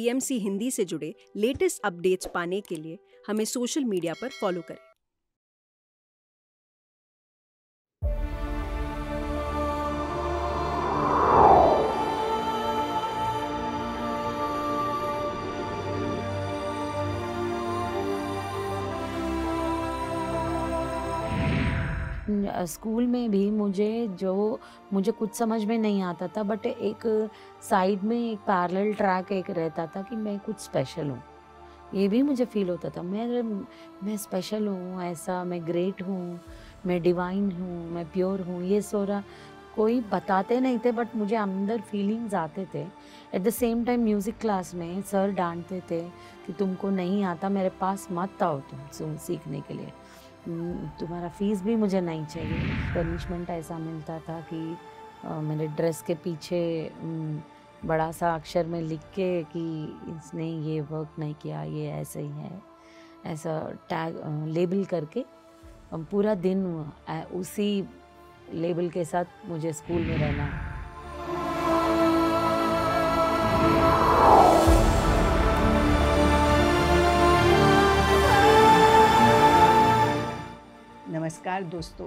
PMC Hindi से जुड़े latest updates पाने के लिए हमें सोशल मीडिया पर फॉलो करें स्कूल में भी मुझे जो मुझे कुछ समझ में नहीं आता था बट एक साइड में एक पैरेलल ट्रैक एक रहता था कि मैं कुछ स्पेशल हूँ ये भी मुझे फील होता था मैं मैं स्पेशल हूँ ऐसा मैं ग्रेट हूँ मैं डिवाइन हूँ मैं प्योर हूँ ये सोरा कोई बताते नहीं थे बट मुझे अंदर फीलिंग्स आते थे at the same time music class में सर डांटते थे कि तुमको नहीं आता मेरे पास मत आओ तुम सीखने के लिए हम्म, तुम्हारा फीस भी मुझे नहीं चाहिए पनिशमेंट ऐसा मिलता था कि मेरे ड्रेस के पीछे हम्म, बड़ा सा अक्षर में लिख के कि इसने ये वर्क नहीं किया ये ऐसे ही है ऐसा टैग लेबल करके पूरा दिन उसी लेबल के साथ मुझे स्कूल में रहना नमस्कार दोस्तों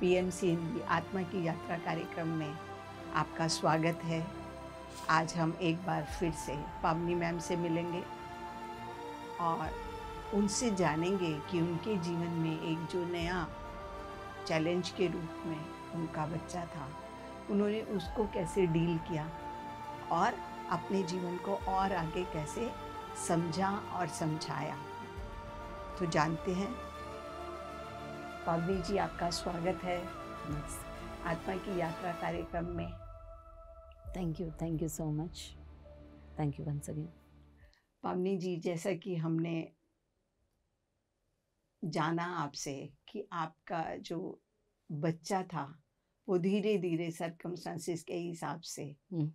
पीएमसी हिंदी आत्मा की यात्रा कार्यक्रम में आपका स्वागत है आज हम एक बार फिर से पावनी मैम से मिलेंगे और उनसे जानेंगे कि उनके जीवन में एक जो नया चैलेंज के रूप में उनका बच्चा था उन्होंने उसको कैसे डील किया और अपने जीवन को और आगे कैसे समझा और समझाया तो जानते हैं पागवी जी आपका स्वागत है आत्मा की यात्रा कार्यक्रम में thank you thank you so much thank you once again Pavani ji जैसा कि हमने जाना आपसे कि आपका जो बच्चा था वो धीरे धीरे सरकमस्टांसिस के हिसाब से hmm.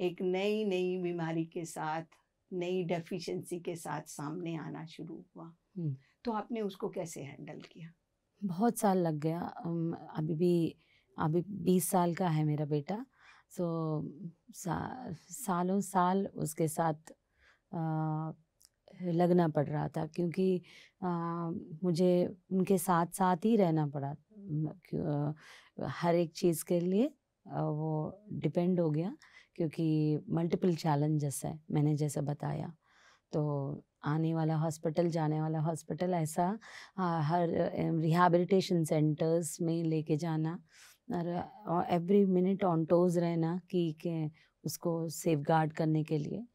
एक नई नई बीमारी के साथ नई डेफिशिएंसी के साथ सामने आना शुरू हुआ hmm. तो आपने उसको कैसे हैंडल किया बहुत साल लग गया अभी भी अभी बीस साल का है मेरा बेटा सो सा, सालों साल उसके साथ आ, लगना पड़ रहा था क्योंकि आ, मुझे उनके साथ साथ ही रहना पड़ा हर एक चीज़ के लिए वो डिपेंड हो गया क्योंकि मल्टीपल चैलेंजेस है मैंने जैसे बताया तो आने वाला हॉस्पिटल जाने वाला हॉस्पिटल ऐसा आ, हर रिहाबिलिटेशन सेंटर्स में लेके जाना और एवरी मिनट ऑन टोज रहना कि के उसको सेफ गार्ड करने के लिए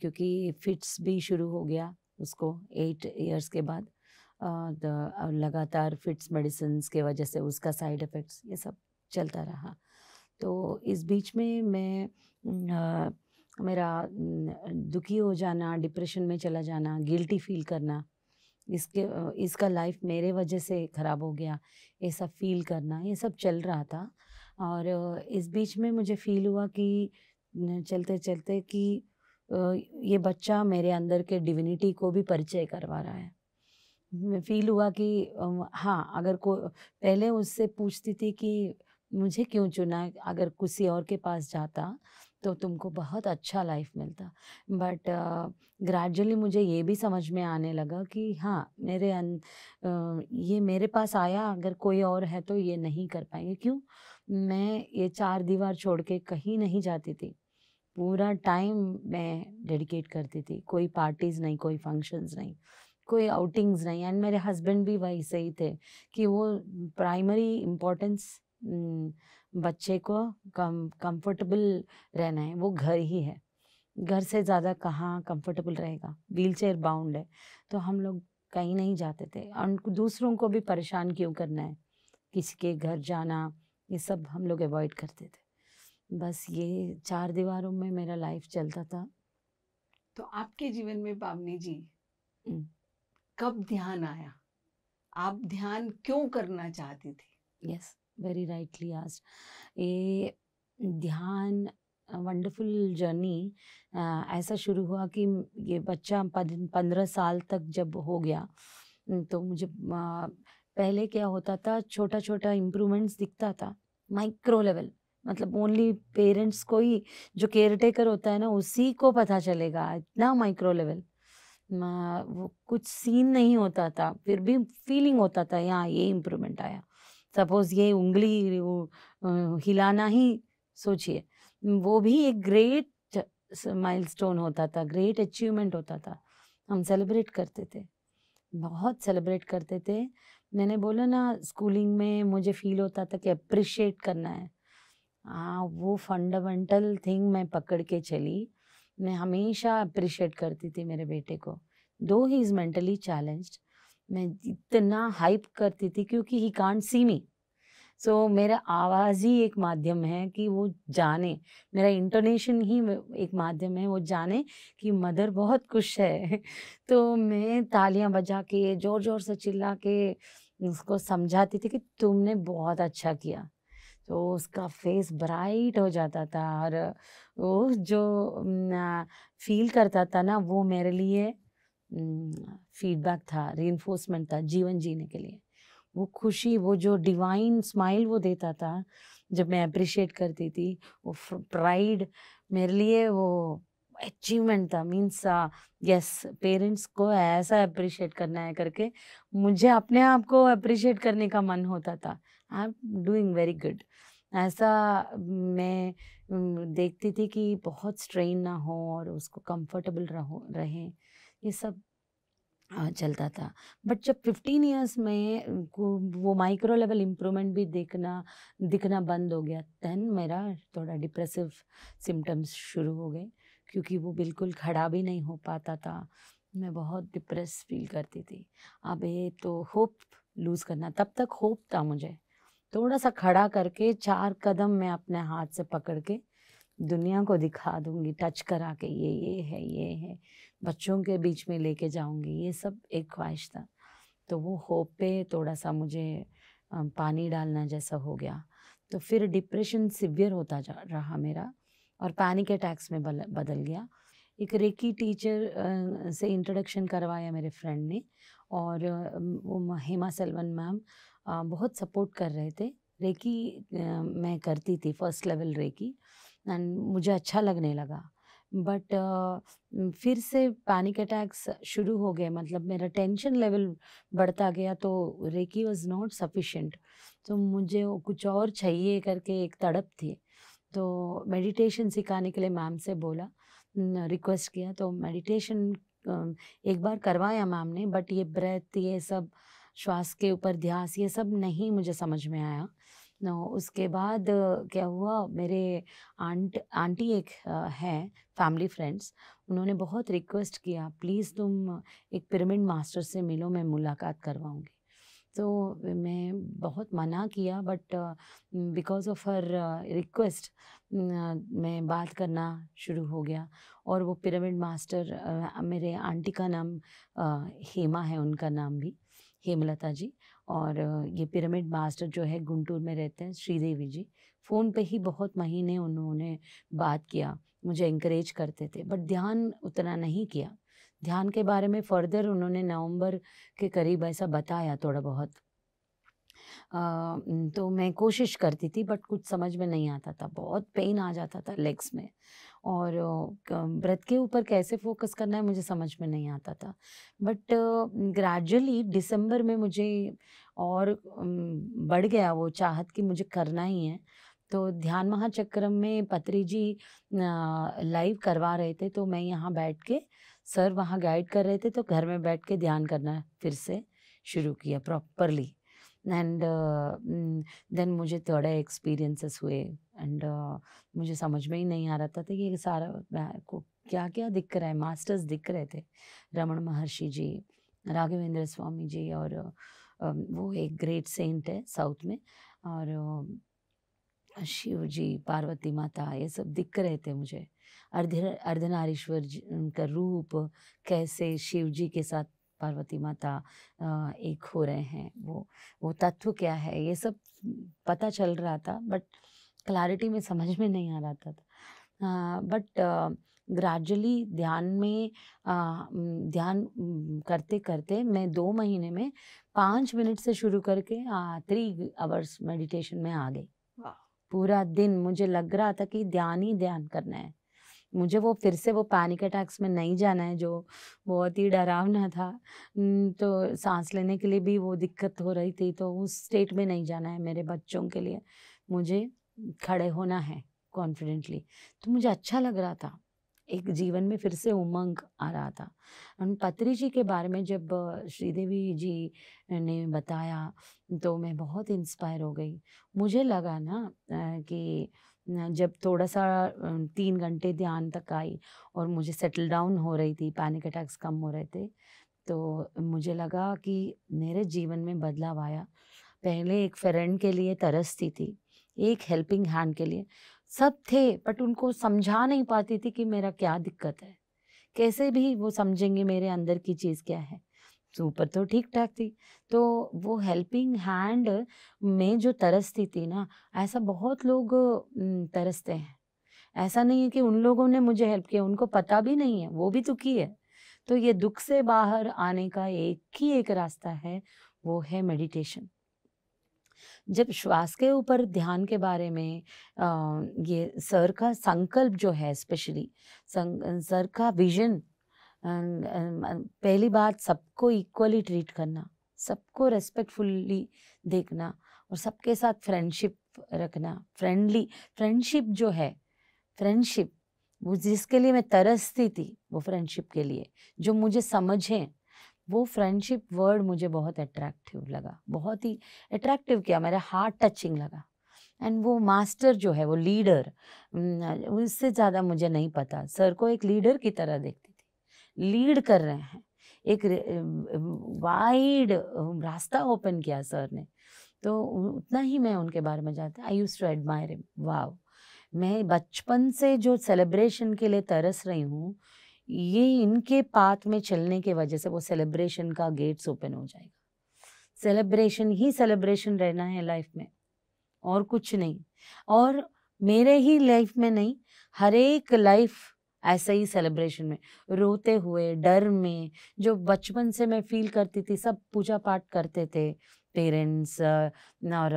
क्योंकि फिट्स भी शुरू हो गया उसको एट ईयर्स के बाद और लगातार फिट्स मेडिसिन के वजह से उसका साइड इफ़ेक्ट्स ये सब चलता रहा तो इस बीच में मैं मेरा दुखी हो जाना डिप्रेशन में चला जाना गिल्टी फील करना इसके इसका लाइफ मेरे वजह से ख़राब हो गया ये सब फील करना ये सब चल रहा था और इस बीच में मुझे फील हुआ कि चलते चलते कि ये बच्चा मेरे अंदर के डिविनिटी को भी परिचय करवा रहा है फील हुआ कि हाँ अगर को पहले उससे पूछती थी कि मुझे क्यों चुना अगर किसी और के पास जाता तो तुमको बहुत अच्छा लाइफ मिलता बट ग्रेजुअली uh, मुझे ये भी समझ में आने लगा कि हाँ मेरे अन uh, ये मेरे पास आया अगर कोई और है तो ये नहीं कर पाएंगे क्यों मैं ये चार दीवार छोड़ के कहीं नहीं जाती थी पूरा टाइम मैं डेडिकेट करती थी कोई पार्टीज़ नहीं कोई फंक्शंस नहीं कोई आउटिंग्स नहीं एंड मेरे हस्बैंड भी वही ही थे कि वो प्राइमरी इम्पोर्टेंस बच्चे को कम कंफर्टेबल रहना है वो घर ही है घर से ज़्यादा कहाँ कंफर्टेबल रहेगा व्हील चेयर बाउंड है तो हम लोग कहीं नहीं जाते थे और दूसरों को भी परेशान क्यों करना है किसी के घर जाना ये सब हम लोग अवॉइड करते थे बस ये चार दीवारों में मेरा लाइफ चलता था तो आपके जीवन में पावनी जी कब ध्यान आया आप ध्यान क्यों करना चाहती थी यस वेरी राइटली आज ये ध्यान वंडरफुल जर्नी ऐसा शुरू हुआ कि ये बच्चा पंद्रह साल तक जब हो गया तो मुझे पहले क्या होता था छोटा छोटा इम्प्रूवमेंट्स दिखता था माइक्रो लेवल मतलब ओनली पेरेंट्स को ही जो केयर टेकर होता है ना उसी को पता चलेगा इतना माइक्रो लेवल वो कुछ सीन नहीं होता था फिर भी फीलिंग होता था यहाँ ये इम्प्रूवमेंट आया सपोज ये उंगली हिलाना ही सोचिए वो भी एक ग्रेट माइलस्टोन होता था ग्रेट अचीवमेंट होता था हम सेलिब्रेट करते थे बहुत सेलिब्रेट करते थे मैंने बोला ना स्कूलिंग में मुझे फील होता था कि अप्रिशिएट करना है हाँ वो फंडामेंटल थिंग मैं पकड़ के चली मैं हमेशा अप्रिशिएट करती थी मेरे बेटे को दो ही इज़ मेंटली चैलेंज्ड मैं इतना हाइप करती थी क्योंकि ही कांट सी मी सो मेरा आवाज़ ही एक माध्यम है कि वो जाने मेरा इंटोनेशन ही एक माध्यम है वो जाने कि मदर बहुत खुश है तो मैं तालियां बजा के ज़ोर ज़ोर से चिल्ला के उसको समझाती थी कि तुमने बहुत अच्छा किया तो उसका फेस ब्राइट हो जाता था और वो जो फील करता था ना वो मेरे लिए फीडबैक था रेनफोर्समेंट था जीवन जीने के लिए वो खुशी वो जो डिवाइन स्माइल वो देता था जब मैं अप्रिशिएट करती थी वो प्राइड मेरे लिए वो अचीवमेंट था मीन्स यस पेरेंट्स को ऐसा अप्रिशिएट करना है करके मुझे अपने आप को अप्रिशिएट करने का मन होता था I am doing very good ऐसा मैं देखती थी कि बहुत स्ट्रेन ना हो और उसको कंफर्टेबल रहो रहें ये सब चलता था बट जब फिफ्टीन ईयर्स में वो माइक्रो लेवल इम्प्रूवमेंट भी देखना दिखना बंद हो गया दैन मेरा थोड़ा डिप्रेसिव सिम्टम्स शुरू हो गए क्योंकि वो बिल्कुल खड़ा भी नहीं हो पाता था मैं बहुत डिप्रेस फील करती थी अब ये तो होप लूज़ करना तब तक होप था मुझे थोड़ा सा खड़ा करके चार कदम मैं अपने हाथ से पकड़ के दुनिया को दिखा दूंगी टच करा के ये ये है ये है बच्चों के बीच में लेके जाऊंगी ये सब एक ख्वाहिश था तो वो होप पे थोड़ा सा मुझे पानी डालना जैसा हो गया तो फिर डिप्रेशन सिवियर होता जा रहा मेरा और पैनिक अटैक्स में बदल गया एक रेकी टीचर से इंट्रोडक्शन करवाया मेरे फ्रेंड ने और वो हेमा सलवन मैम बहुत सपोर्ट कर रहे थे रेकी मैं करती थी फर्स्ट लेवल रेकी एंड मुझे अच्छा लगने लगा बट फिर से पैनिक अटैक्स शुरू हो गए मतलब मेरा टेंशन लेवल बढ़ता गया तो रेकी वॉज नॉट सफिशेंट तो मुझे कुछ और चाहिए करके एक तड़प थी तो मेडिटेशन सिखाने के लिए मैम से बोला रिक्वेस्ट किया तो मेडिटेशन एक बार करवाया मैम ने बट ये ब्रेथ ये सब श्वास के ऊपर ध्यास ये सब नहीं मुझे समझ में आया उसके बाद क्या हुआ मेरे आंट आंटी एक है फैमिली फ्रेंड्स उन्होंने बहुत रिक्वेस्ट किया प्लीज़ तुम एक पिरामिड मास्टर से मिलो मैं मुलाकात करवाऊँगी तो मैं बहुत मना किया but because of her request मैं बात करना शुरू हो गया और वो पिरामिड मास्टर uh, मेरे आंटी का नाम uh, हेमा है उनका नाम भी हेमलता जी और ये पिरामिड मास्टर जो है गुंटूर में रहते हैं श्रीदेवी जी फ़ोन पे ही बहुत महीने उन्होंने बात किया मुझे इंकरेज करते थे बट ध्यान उतना नहीं किया ध्यान के बारे में फर्दर उन्होंने नवंबर के करीब ऐसा बताया थोड़ा बहुत आ, तो मैं कोशिश करती थी बट कुछ समझ में नहीं आता था बहुत पेन आ जाता था लेग्स में और व्रत के ऊपर कैसे फोकस करना है मुझे समझ में नहीं आता था बट ग्रेजुअली दिसंबर में मुझे और बढ़ गया वो चाहत कि मुझे करना ही है तो ध्यान महाचक्रम में पत्री जी लाइव करवा रहे थे तो मैं यहाँ बैठ के सर वहाँ गाइड कर रहे थे तो घर में बैठ के ध्यान करना फिर से शुरू किया properly and then uh, mm, मुझे थोड़े एक्सपीरियंसेस हुए एंड uh, मुझे समझ में ही नहीं आ रहा था कि तो ये सारा को क्या क्या दिख रहा है मास्टर्स दिख रहे थे रमन महर्षि जी राघवेंद्र स्वामी जी और वो एक ग्रेट सेंट है साउथ में और शिव जी पार्वती माता ये सब दिख रहे थे मुझे अर्ध अर्धनारीश्वर जी उनका रूप कैसे शिव जी के साथ पार्वती माता एक हो रहे हैं वो वो तत्व क्या है ये सब पता चल रहा था बट क्लैरिटी में समझ में नहीं आ रहा था बट ग्रेजुअली ध्यान में आ, ध्यान करते करते मैं दो महीने में पाँच मिनट से शुरू करके थ्री आवर्स मेडिटेशन में आ गई पूरा दिन मुझे लग रहा था कि ध्यान ही ध्यान करना है मुझे वो फिर से वो पैनिक अटैक्स में नहीं जाना है जो बहुत ही डरावना था तो सांस लेने के लिए भी वो दिक्कत हो रही थी तो उस स्टेट में नहीं जाना है मेरे बच्चों के लिए मुझे खड़े होना है कॉन्फिडेंटली तो मुझे अच्छा लग रहा था एक जीवन में फिर से उमंग आ रहा था और पत्री जी के बारे में जब श्रीदेवी जी ने बताया तो मैं बहुत इंस्पायर हो गई मुझे लगा ना कि जब थोड़ा सा तीन घंटे ध्यान तक आई और मुझे सेटल डाउन हो रही थी पैनिक अटैक्स कम हो रहे थे तो मुझे लगा कि मेरे जीवन में बदलाव आया पहले एक फ्रेंड के लिए तरसती थी एक हेल्पिंग हैंड के लिए सब थे बट उनको समझा नहीं पाती थी कि मेरा क्या दिक्कत है कैसे भी वो समझेंगे मेरे अंदर की चीज़ क्या है तो ऊपर तो ठीक ठाक थी तो वो हेल्पिंग हैंड में जो तरसती थी ना ऐसा बहुत लोग तरसते हैं ऐसा नहीं है कि उन लोगों ने मुझे हेल्प किया उनको पता भी नहीं है वो भी दुखी है तो ये दुख से बाहर आने का एक ही एक रास्ता है वो है मेडिटेशन जब श्वास के ऊपर ध्यान के बारे में आ, ये सर का संकल्प जो है स्पेशली सर का विजन पहली बात सबको इक्वली ट्रीट करना सबको रेस्पेक्टफुली देखना और सबके साथ फ्रेंडशिप रखना फ्रेंडली फ्रेंडशिप जो है फ्रेंडशिप वो जिसके लिए मैं तरसती थी वो फ्रेंडशिप के लिए जो मुझे समझें वो फ्रेंडशिप वर्ड मुझे बहुत अट्रैक्टिव लगा बहुत ही अट्रैक्टिव किया मेरा हार्ट टचिंग लगा एंड वो मास्टर जो है वो लीडर उससे ज़्यादा मुझे नहीं पता सर को एक लीडर की तरह देखती लीड कर रहे हैं एक वाइड रास्ता ओपन किया सर ने तो उतना ही मैं उनके बारे में जानती I used to admire him wow मैं बचपन से जो सेलिब्रेशन के लिए तरस रही हूँ ये इनके पाथ में चलने की वजह से वो सेलिब्रेशन का गेट्स ओपन हो जाएगा सेलिब्रेशन ही सेलिब्रेशन रहना है लाइफ में और कुछ नहीं और मेरे ही लाइफ में नहीं हर एक लाइफ ऐसे ही सेलिब्रेशन में रोते हुए डर में जो बचपन से मैं फील करती थी सब पूजा पाठ करते थे पेरेंट्स और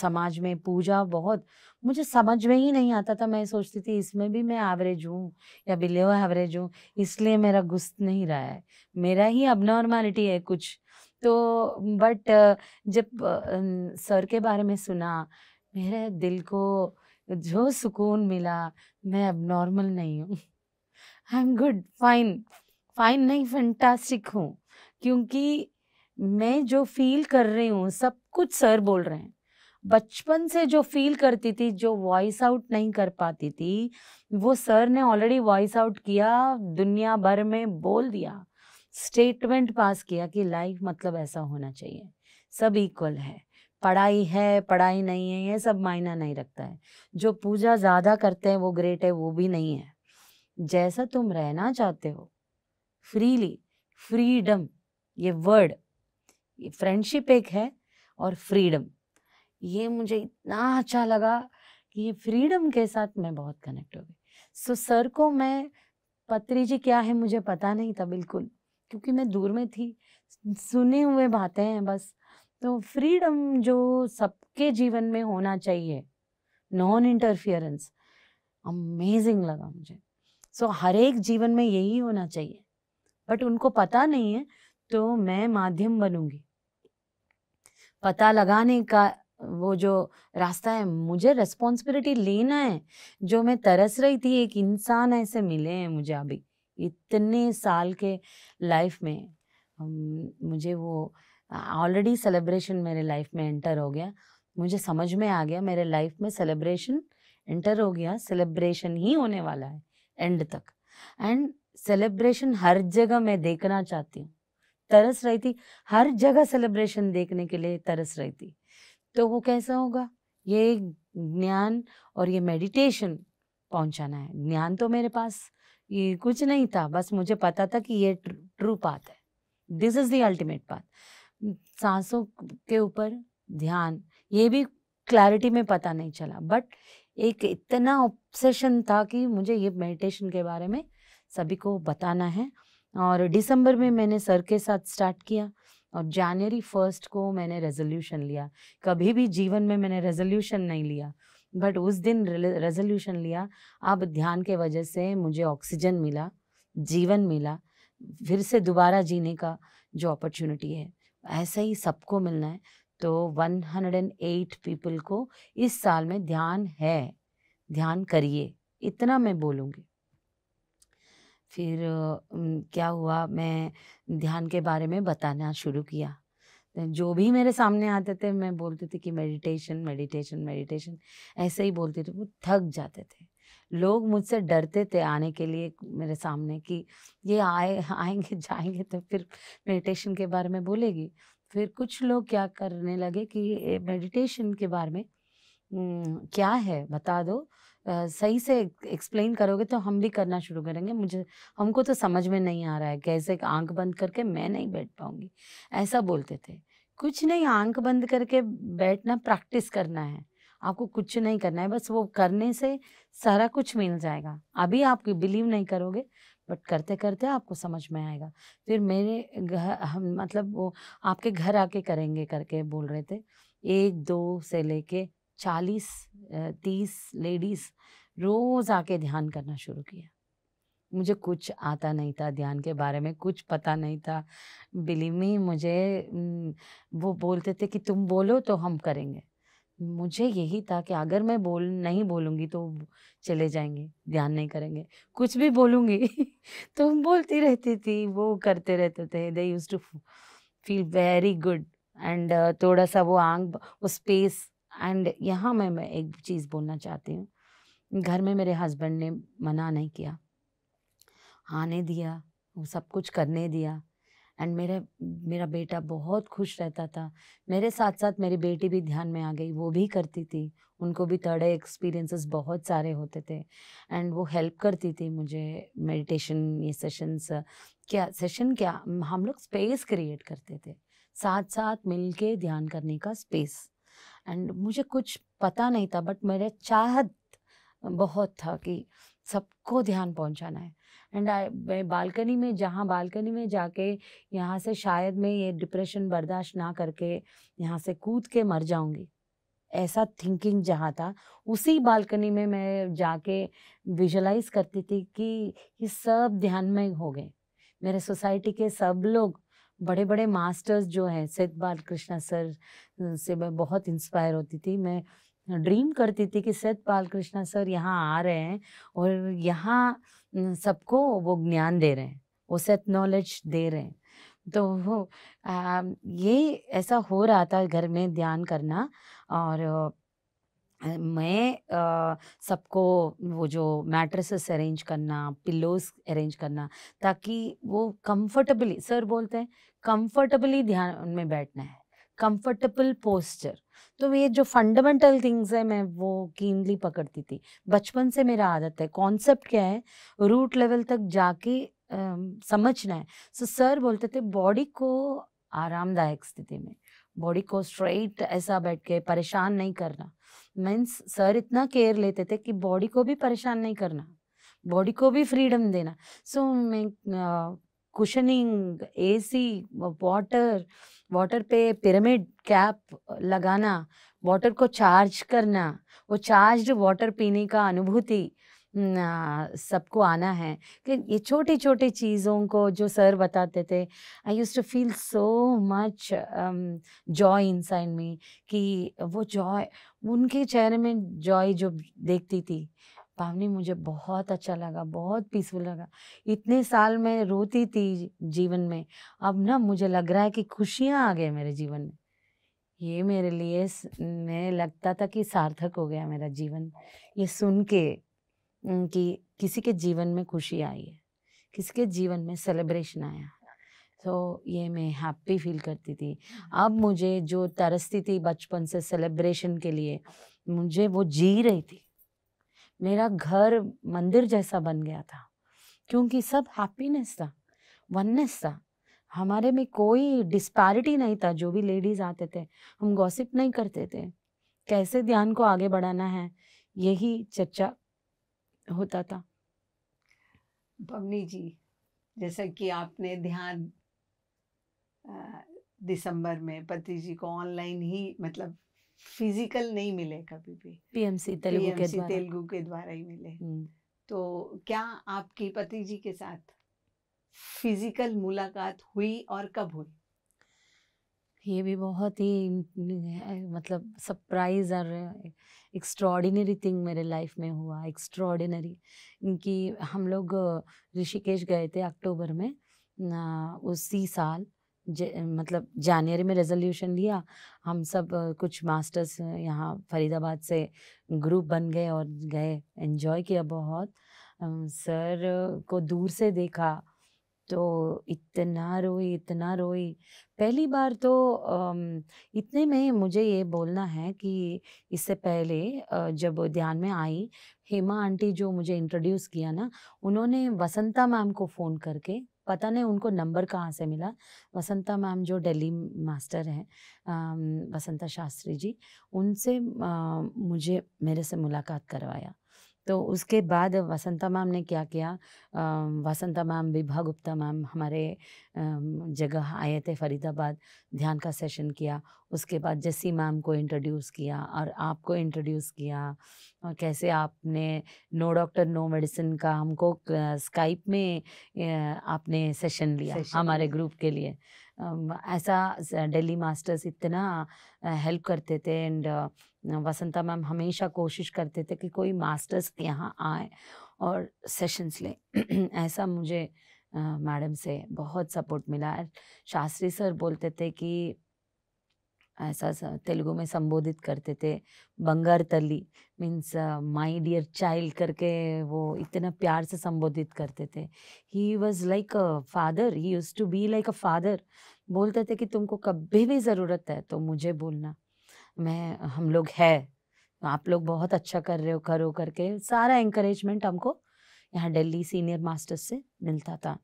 समाज में पूजा बहुत मुझे समझ में ही नहीं आता था मैं सोचती थी इसमें भी मैं एवरेज हूँ या बिलो एवरेज हूँ इसलिए मेरा गुस्स नहीं रहा है मेरा ही अब है कुछ तो बट जब सर के बारे में सुना मेरे दिल को जो सुकून मिला मैं अब नॉर्मल नहीं हूँ I am good fine fine नहीं फैंटास्टिक हूँ क्योंकि मैं जो फील कर रही हूँ सब कुछ सर बोल रहे हैं बचपन से जो फील करती थी जो वॉइस आउट नहीं कर पाती थी वो सर ने ऑलरेडी वॉइस आउट किया दुनिया भर में बोल दिया स्टेटमेंट पास किया कि लाइफ मतलब ऐसा होना चाहिए सब इक्वल है पढ़ाई है पढ़ाई नहीं है ये सब मायना नहीं रखता है जो पूजा ज़्यादा करते हैं वो ग्रेट है वो भी नहीं है जैसा तुम रहना चाहते हो फ्रीली फ्रीडम ये वर्ड ये फ्रेंडशिप एक है और फ्रीडम ये मुझे इतना अच्छा लगा कि ये फ्रीडम के साथ मैं बहुत कनेक्ट हो गई सो सर को मैं पत्री जी क्या है मुझे पता नहीं था बिल्कुल क्योंकि मैं दूर में थी सुने हुए बातें हैं बस तो फ्रीडम जो सबके जीवन में होना चाहिए नॉन इंटरफियरेंस अमेजिंग लगा मुझे सो so, हर एक जीवन में यही होना चाहिए बट उनको पता नहीं है तो मैं माध्यम बनूंगी पता लगाने का वो जो रास्ता है मुझे रेस्पॉन्सिबिलिटी लेना है जो मैं तरस रही थी एक इंसान ऐसे मिले हैं मुझे अभी इतने साल के लाइफ में मुझे वो ऑलरेडी सेलिब्रेशन मेरे लाइफ में एंटर हो गया मुझे समझ में आ गया मेरे लाइफ में सेलिब्रेशन एंटर हो गया सेलिब्रेशन ही होने वाला है एंड तक एंड सेलिब्रेशन हर जगह मैं देखना चाहती हूँ तरस रही थी हर जगह सेलिब्रेशन देखने के लिए तरस रही थी तो वो कैसा होगा ये ज्ञान और ये मेडिटेशन पहुंचाना है ज्ञान तो मेरे पास ये कुछ नहीं था बस मुझे पता था कि ये ट्रू पाथ है this is the ultimate path सांसों के ऊपर ध्यान ये भी क्लैरिटी में पता नहीं चला बट एक इतना ऑब्सेशन था कि मुझे ये मेडिटेशन के बारे में सभी को बताना है और दिसंबर में मैंने सर के साथ स्टार्ट किया और जनवरी फर्स्ट को मैंने रेजोल्यूशन लिया कभी भी जीवन में मैंने रेजोल्यूशन नहीं लिया बट उस दिन रेजोल्यूशन लिया अब ध्यान के वजह से मुझे ऑक्सीजन मिला जीवन मिला फिर से दोबारा जीने का जो अपॉर्चुनिटी है ऐसा ही सबको मिलना है तो 108 पीपल को इस साल में ध्यान है ध्यान करिए इतना मैं बोलूँगी फिर क्या हुआ मैं ध्यान के बारे में बताना शुरू किया जो भी मेरे सामने आते थे मैं बोलती थी कि मेडिटेशन मेडिटेशन मेडिटेशन ऐसे ही बोलती थी वो थक जाते थे लोग मुझसे डरते थे आने के लिए मेरे सामने कि ये आए आएंगे जाएंगे तो फिर मेडिटेशन के बारे में बोलेगी फिर कुछ लोग क्या करने लगे कि मेडिटेशन के बारे में हम्म, क्या है बता दो सही से एक्सप्लेन करोगे तो हम भी करना शुरू करेंगे मुझे हमको तो समझ में नहीं आ रहा है कैसे आंख बंद करके मैं नहीं बैठ पाऊंगी ऐसा बोलते थे कुछ नहीं आंख बंद करके बैठना प्रैक्टिस करना है आपको कुछ नहीं करना है बस वो करने से सारा कुछ मिल जाएगा अभी आप बिलीव नहीं करोगे बट करते करते आपको समझ में आएगा फिर मेरे घर हम मतलब वो आपके घर आके करेंगे करके बोल रहे थे एक दो से लेके चालीस तीस लेडीज़ रोज़ आके ध्यान करना शुरू किया मुझे कुछ आता नहीं था ध्यान के बारे में कुछ पता नहीं था बिलीव मी मुझे वो बोलते थे कि तुम बोलो तो हम करेंगे मुझे यही था कि अगर मैं बोल नहीं बोलूँगी तो चले जाएंगे ध्यान नहीं करेंगे कुछ भी बोलूँगी तो हम बोलती रहती थी वो करते रहते थे they used to feel very good and थोड़ा सा वो आंख वो स्पेस एंड यहाँ मैं मैं एक चीज़ बोलना चाहती हूँ घर में मेरे हस्बैंड ने मना नहीं किया आने दिया सब कुछ करने दिया एंड मेरे मेरा बेटा बहुत खुश रहता था मेरे साथ साथ मेरी बेटी भी ध्यान में आ गई वो भी करती थी उनको भी थर्ड एक्सपीरियंसेस बहुत सारे होते थे एंड वो हेल्प करती थी मुझे मेडिटेशन ये सेशंस क्या सेशन क्या हम लोग स्पेस क्रिएट करते थे साथ साथ मिलके ध्यान करने का स्पेस एंड मुझे कुछ पता नहीं था बट मेरे चाहत बहुत था कि सबको ध्यान पहुंचाना है एंड आई बालकनी में जहाँ बालकनी में जाके यहाँ से शायद मैं ये डिप्रेशन बर्दाश्त ना करके यहाँ से कूद के मर जाऊँगी ऐसा थिंकिंग जहाँ था उसी बालकनी में मैं जाके विजुलाइज करती थी कि ये सब ध्यान में हो गए मेरे सोसाइटी के सब लोग बड़े बड़े मास्टर्स जो हैं सिद्ध कृष्णा सर से मैं बहुत इंस्पायर होती थी मैं ड्रीम करती थी कि सत कृष्णा सर यहाँ आ रहे हैं और यहाँ सबको वो ज्ञान दे रहे हैं वो सत नॉलेज दे रहे हैं तो आ, ये ऐसा हो रहा था घर में ध्यान करना और मैं सबको वो जो मैट्रेसेस अरेंज करना पिलोस अरेंज करना ताकि वो कंफर्टेबली सर बोलते हैं कंफर्टेबली ध्यान में बैठना है कंफर्टेबल पोस्चर तो ये जो फंडामेंटल थिंग्स है मैं वो कीनली पकड़ती थी बचपन से मेरा आदत है कॉन्सेप्ट क्या है रूट लेवल तक जाके समझना है सो तो so, सर बोलते थे बॉडी को आरामदायक स्थिति में बॉडी को स्ट्रेट ऐसा बैठ के परेशान नहीं करना मीन्स सर इतना केयर लेते थे कि बॉडी को भी परेशान नहीं करना बॉडी को भी फ्रीडम देना सो so, मैं कुशनिंग एसी वाटर वाटर पे पिरामिड कैप लगाना वाटर को चार्ज करना वो चार्ज वाटर पीने का अनुभूति सबको आना है कि ये छोटी छोटी चीज़ों को जो सर बताते थे I used to feel so much joy inside me कि वो जॉय उनके चेहरे में जॉय जो देखती थी पावनी मुझे बहुत अच्छा लगा बहुत पीसफुल लगा इतने साल मैं रोती थी जीवन में अब ना मुझे लग रहा है कि खुशियाँ आ गए मेरे जीवन में ये मेरे लिए मैं लगता था कि सार्थक हो गया मेरा जीवन ये सुन के कि किसी के जीवन में खुशी आई है किसी के जीवन में सेलिब्रेशन आया तो ये मैं हैप्पी फील करती थी अब मुझे जो तरसती थी बचपन से सेलिब्रेशन के लिए मुझे वो जी रही थी मेरा घर मंदिर जैसा बन गया था क्योंकि सब हैप्पीनेस था वननेस था हमारे में कोई डिस्पैरिटी नहीं था जो भी लेडीज़ आते थे हम गॉसिप नहीं करते थे कैसे ध्यान को आगे बढ़ाना है यही चर्चा होता था पवनी जी जैसा कि आपने ध्यान दिसंबर में पति जी को ऑनलाइन ही मतलब फिजिकल नहीं मिले कभी भी पीएमसी तेलुगु के द्वारा तेलुगु के द्वारा ही मिले हम्म। तो क्या आपकी पति जी के साथ फिजिकल मुलाकात हुई और कब हुई ये भी बहुत ही मतलब सरप्राइज और एक्स्ट्रॉडिनरी थिंग मेरे लाइफ में हुआ एक्स्ट्रॉडिनरी कि हम लोग ऋषिकेश गए थे अक्टूबर में उसी साल मतलब जनवरी में रेजोल्यूशन लिया हम सब कुछ मास्टर्स यहाँ फरीदाबाद से ग्रुप बन गए और गए एंजॉय किया बहुत सर को दूर से देखा तो इतना रोई इतना रोई पहली बार तो इतने में मुझे ये बोलना है कि इससे पहले जब ध्यान में आई हेमा आंटी जो मुझे इंट्रोड्यूस किया ना उन्होंने वसंता मैम को फ़ोन करके पता नहीं उनको नंबर कहाँ से मिला वसंता मैम जो दिल्ली मास्टर हैं वसंता शास्त्री जी उनसे मुझे मेरे से मुलाकात करवाया तो उसके बाद वसंता मैम ने क्या किया वसंता मैम विभा गुप्ता मैम हमारे जगह आए थे फरीदाबाद ध्यान का सेशन किया उसके बाद जस्सी मैम को इंट्रोड्यूस किया और आपको इंट्रोड्यूस किया और कैसे आपने नो डॉक्टर नो मेडिसिन का हमको स्काइप में आपने सेशन लिया सेशन हमारे ग्रुप के लिए ऐसा दिल्ली मास्टर्स इतना हेल्प करते थे एंड वसंता मैम हमेशा कोशिश करते थे कि कोई मास्टर्स यहाँ आए और सेशंस लें ऐसा मुझे मैडम से बहुत सपोर्ट मिला शास्त्री सर बोलते थे कि ऐसा तेलुगु में संबोधित करते थे बंगार तली मीन्स माई डियर चाइल्ड करके वो इतना प्यार से संबोधित करते थे he was like a father he used to be like a father बोलते थे कि तुमको कभी भी ज़रूरत है तो मुझे बोलना मैं हम लोग है आप लोग बहुत अच्छा कर रहे हो करो करके सारा इंकरेजमेंट हमको यहाँ दिल्ली सीनियर मास्टर्स से मिलता था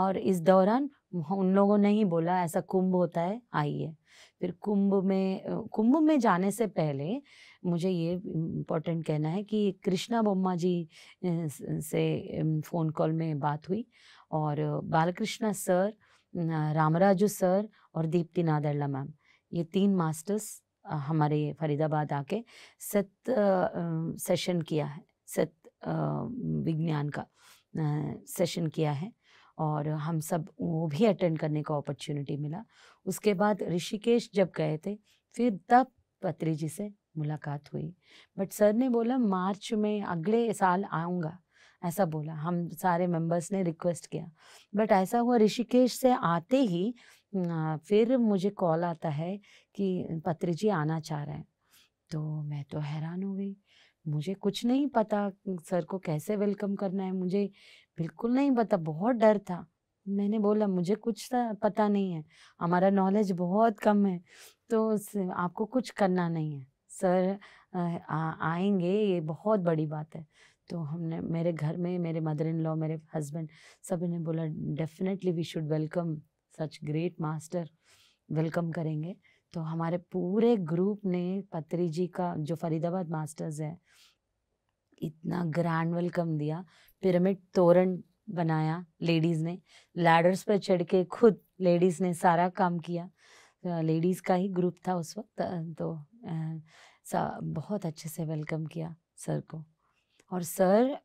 और इस दौरान उन लोगों ने ही बोला ऐसा कुंभ होता है आइए फिर कुंभ में कुंभ में जाने से पहले मुझे ये इम्पोर्टेंट कहना है कि कृष्णा बोम्मा जी से फ़ोन कॉल में बात हुई और बालकृष्णा सर रामराजू सर और दीप्ति नादरला मैम ये तीन मास्टर्स हमारे फरीदाबाद आके सत सेशन किया है सत विज्ञान का सेशन किया है और हम सब वो भी अटेंड करने का अपॉर्चुनिटी मिला उसके बाद ऋषिकेश जब गए थे फिर तब पत्री जी से मुलाकात हुई बट सर ने बोला मार्च में अगले साल आऊँगा ऐसा बोला हम सारे मेंबर्स ने रिक्वेस्ट किया बट ऐसा हुआ ऋषिकेश से आते ही फिर मुझे कॉल आता है कि पत्री जी आना चाह रहे हैं तो मैं तो हैरान हो गई मुझे कुछ नहीं पता सर को कैसे वेलकम करना है मुझे बिल्कुल नहीं पता बहुत डर था मैंने बोला मुझे कुछ पता नहीं है हमारा नॉलेज बहुत कम है तो आपको कुछ करना नहीं है सर आ, आएंगे ये बहुत बड़ी बात है तो हमने मेरे घर में मेरे मदर इन लॉ मेरे हस्बैंड सभी ने बोला definitely we should welcome such great master welcome करेंगे तो हमारे पूरे ग्रुप ने पत्री जी का जो फरीदाबाद मास्टर्स है इतना ग्रैंड वेलकम दिया पिरामिड तोरण बनाया लेडीज़ ने लैडर्स पर चढ़ के खुद लेडीज़ ने सारा काम किया लेडीज़ का ही ग्रुप था उस वक्त तो बहुत अच्छे से वेलकम किया सर को और सर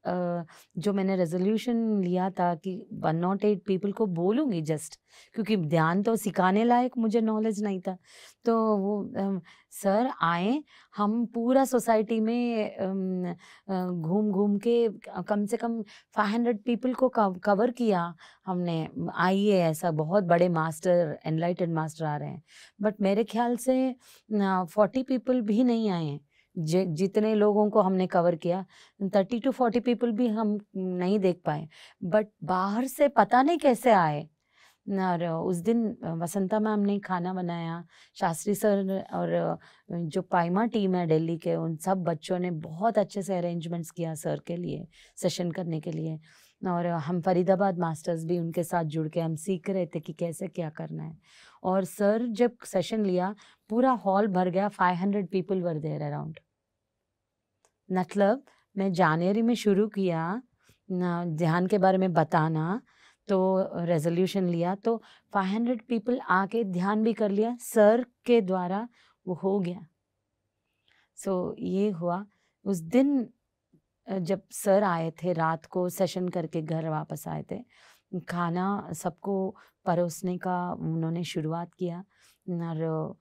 जो मैंने रेजोल्यूशन लिया था कि वन नॉट एट पीपल को बोलूँगी जस्ट क्योंकि ध्यान तो सिखाने लायक मुझे नॉलेज नहीं था तो वो सर आए हम पूरा सोसाइटी में घूम घूम के कम से कम फाइव हंड्रेड पीपल को कवर किया हमने आइए ऐसा बहुत बड़े मास्टर एनलाइटेड मास्टर आ रहे हैं बट मेरे ख्याल से फोर्टी पीपल भी नहीं आए जितने लोगों को हमने कवर किया थर्टी टू फोर्टी पीपल भी हम नहीं देख पाए बट बाहर से पता नहीं कैसे आए और उस दिन वसंता मैम ने खाना बनाया शास्त्री सर और जो पाइमा टीम है दिल्ली के उन सब बच्चों ने बहुत अच्छे से अरेंजमेंट्स किया सर के लिए सेशन करने के लिए और हम फरीदाबाद मास्टर्स भी उनके साथ जुड़ के हम सीख रहे थे कि कैसे क्या करना है और सर जब सेशन लिया पूरा हॉल भर गया five hundred people were there around मतलब मैं जानेरी में शुरू किया ध्यान के बारे में बताना तो रेजोल्यूशन लिया तो 500 पीपल आके ध्यान भी कर लिया सर के द्वारा वो हो गया सो so, ये हुआ उस दिन जब सर आए थे रात को सेशन करके घर वापस आए थे खाना सबको परोसने का उन्होंने शुरुआत किया और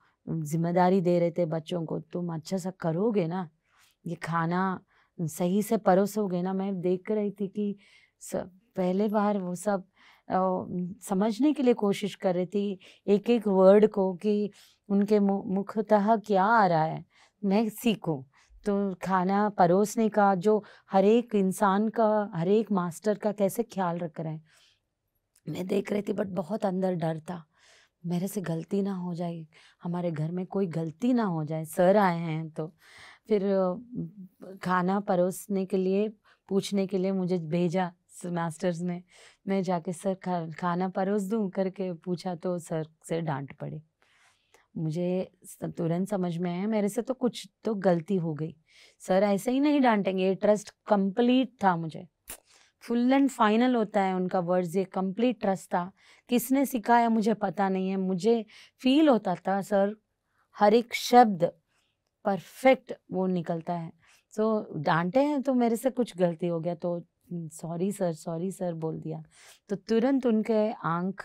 जिम्मेदारी दे रहे थे बच्चों को तुम अच्छा सा करोगे ना ये खाना सही से परोसोगे ना मैं देख रही थी कि सब पहले बार वो सब समझने के लिए कोशिश कर रही थी एक एक वर्ड को कि उनके मुख्यतः क्या आ रहा है मैं सीखूं तो खाना परोसने का जो हर एक इंसान का हर एक मास्टर का कैसे ख्याल रख रहे हैं मैं देख रही थी बट बहुत अंदर डर था मेरे से गलती ना हो जाए हमारे घर में कोई गलती ना हो जाए सर आए हैं तो फिर खाना परोसने के लिए पूछने के लिए मुझे भेजा मास्टर्स ने मैं जाके सर खा, खाना परोस दूँ करके पूछा तो सर से डांट पड़ी मुझे तुरंत समझ में आया मेरे से तो कुछ तो गलती हो गई सर ऐसे ही नहीं डांटेंगे ये ट्रस्ट कंप्लीट था मुझे फुल एंड फाइनल होता है उनका वर्ड्स ये कंप्लीट ट्रस्ट था किसने सिखाया मुझे पता नहीं है मुझे फील होता था सर हर एक शब्द परफेक्ट वो निकलता है सो so, डांटे हैं तो मेरे से कुछ गलती हो गया तो सॉरी सर सॉरी सर बोल दिया तो तुरंत उनके आंख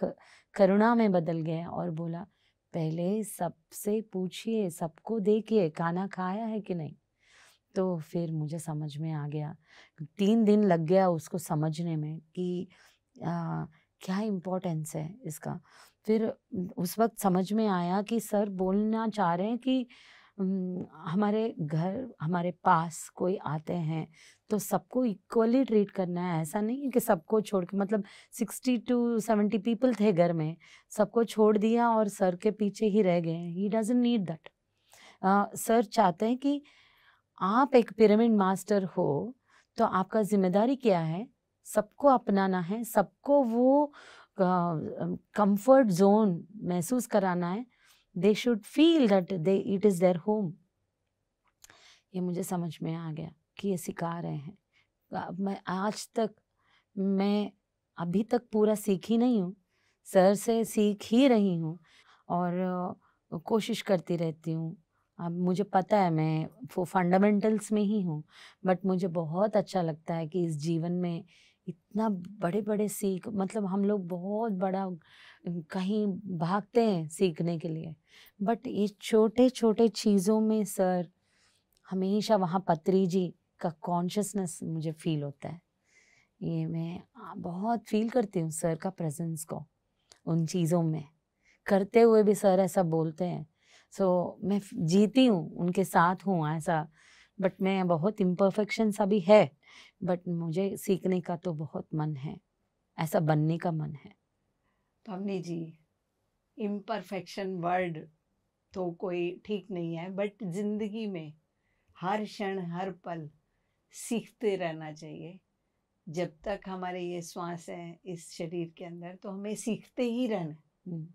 करुणा में बदल गए और बोला पहले सबसे पूछिए सबको देखिए खाना खाया है कि नहीं तो फिर मुझे समझ में आ गया तीन दिन लग गया उसको समझने में कि आ, क्या इम्पोर्टेंस है इसका फिर उस वक्त समझ में आया कि सर बोलना चाह रहे हैं कि हमारे घर हमारे पास कोई आते हैं तो सबको इक्वली ट्रीट करना है ऐसा नहीं है कि सबको छोड़ के मतलब सिक्सटी टू सेवेंटी पीपल थे घर में सबको छोड़ दिया और सर के पीछे ही रह गए he doesn't need that sir चाहते हैं कि आप एक पिरामिड मास्टर हो तो आपका जिम्मेदारी क्या है सबको अपनाना है सबको वो कंफर्ट जोन महसूस कराना है they should feel that they it is their home ये मुझे समझ में आ गया कि ये सिखा रहे हैं अब मैं आज तक मैं अभी तक पूरा सीख ही नहीं हूँ सर से सीख ही रही हूँ और कोशिश करती रहती हूँ अब मुझे पता है मैं वो फंडामेंटल्स में ही हूँ बट मुझे बहुत अच्छा लगता है कि इस जीवन में इतना बड़े बड़े सीख मतलब हम लोग बहुत बड़ा कहीं भागते हैं सीखने के लिए बट ये छोटे छोटे चीज़ों में सर हमेशा वहाँ पत्री जी का कॉन्शसनेस मुझे फील होता है ये मैं बहुत फील करती हूँ सर का प्रेजेंस को उन चीज़ों में करते हुए भी सर ऐसा बोलते हैं सो so, मैं जीती हूँ उनके साथ हूँ ऐसा बट मैं बहुत इम्परफेक्शन सा भी है बट मुझे सीखने का तो बहुत मन है ऐसा बनने का मन है पवनी जी इम्परफेक्शन वर्ड तो कोई ठीक नहीं है बट ज़िंदगी में हर क्षण हर पल सीखते रहना चाहिए जब तक हमारे ये श्वास हैं इस शरीर के अंदर तो हमें सीखते ही रहना हम्म।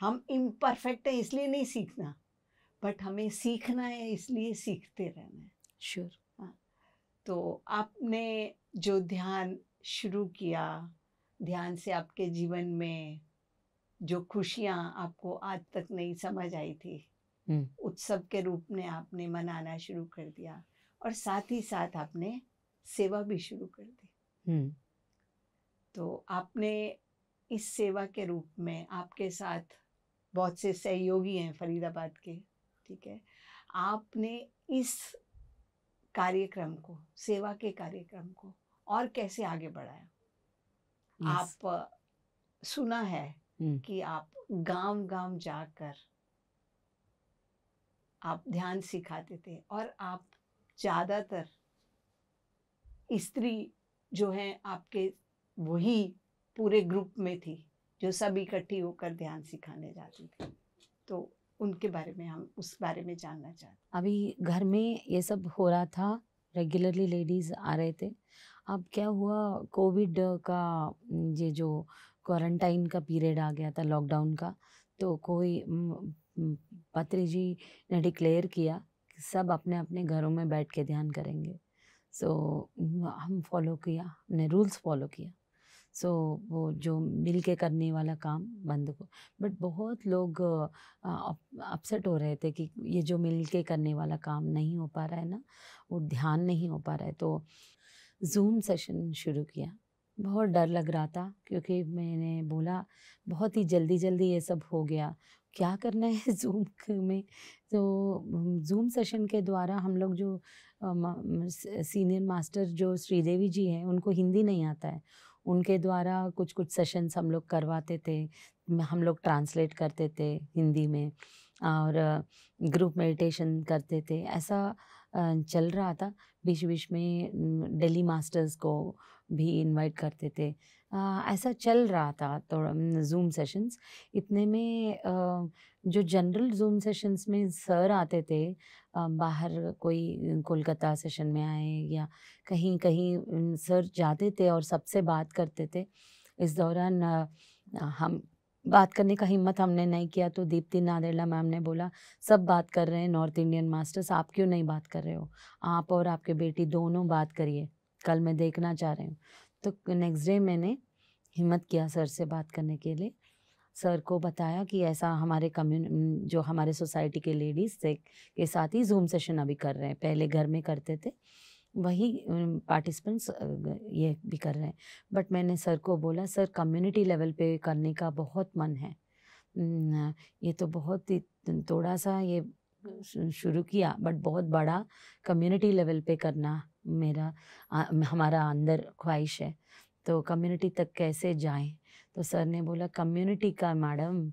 हम इम्परफेक्ट हैं इसलिए नहीं सीखना बट हमें सीखना है इसलिए सीखते रहना है श्योर sure. हाँ तो आपने जो ध्यान शुरू किया ध्यान से आपके जीवन में जो खुशियाँ आपको आज तक नहीं समझ आई थी उत्सव के रूप में आपने मनाना शुरू कर दिया और साथ ही साथ आपने सेवा भी शुरू कर दी तो आपने इस सेवा के रूप में आपके साथ बहुत से सहयोगी हैं फरीदाबाद के ठीक है आपने इस कार्यक्रम को सेवा के कार्यक्रम को और कैसे आगे बढ़ाया yes. आप सुना है hmm. कि आप गांव गांव जाकर आप ध्यान सिखाते थे और आप ज़्यादातर स्त्री जो है आपके वही पूरे ग्रुप में थी जो सब इकट्ठी होकर ध्यान सिखाने जाती थी तो उनके बारे में हम उस बारे में जानना चाहते अभी घर में ये सब हो रहा था रेगुलरली लेडीज़ आ रहे थे अब क्या हुआ कोविड का ये जो क्वारंटाइन का पीरियड आ गया था लॉकडाउन का तो कोई पत्री जी ने डिक्लेयर किया कि सब अपने अपने घरों में बैठ के ध्यान करेंगे सो so, हम फॉलो किया हमने रूल्स फॉलो किया सो so, वो जो मिल के करने वाला काम बंद को बट बहुत लोग अपसेट हो रहे थे कि ये जो मिल के करने वाला काम नहीं हो पा रहा है ना वो ध्यान नहीं हो पा रहा है तो जूम सेशन शुरू किया बहुत डर लग रहा था क्योंकि मैंने बोला बहुत ही जल्दी जल्दी ये सब हो गया क्या करना है जूम में तो जूम सेशन के द्वारा हम लोग जो सीनियर मास्टर जो श्रीदेवी जी हैं उनको हिंदी नहीं आता है उनके द्वारा कुछ कुछ सेशंस हम लोग करवाते थे हम लोग ट्रांसलेट करते थे हिंदी में और ग्रुप मेडिटेशन करते थे ऐसा चल रहा था बीच बीच में दिल्ली मास्टर्स को भी इनवाइट करते थे आ, ऐसा चल रहा था थोड़ा जूम सेशंस इतने में आ, जो जनरल जूम सेशंस में सर आते थे आ, बाहर कोई कोलकाता सेशन में आए या कहीं कहीं सर जाते थे और सबसे बात करते थे इस दौरान हम बात करने का हिम्मत हमने नहीं किया तो दीप्ति नादेला मैम ने बोला सब बात कर रहे हैं नॉर्थ इंडियन मास्टर्स आप क्यों नहीं बात कर रहे हो आप और आपके बेटी दोनों बात करिए कल मैं देखना चाह रही हूँ तो नेक्स्ट डे मैंने हिम्मत किया सर से बात करने के लिए सर को बताया कि ऐसा हमारे कम्यून जो हमारे सोसाइटी के लेडीज़ थे के साथ ही जूम सेशन अभी कर रहे हैं पहले घर में करते थे वही पार्टिसिपेंट्स ये भी कर रहे हैं बट मैंने सर को बोला सर कम्युनिटी लेवल पे करने का बहुत मन है ये तो बहुत ही थोड़ा सा ये शुरू किया बट बहुत बड़ा कम्युनिटी लेवल पे करना मेरा आ, हमारा अंदर ख्वाहिश है तो कम्युनिटी तक कैसे जाएं तो सर ने बोला कम्युनिटी का मैडम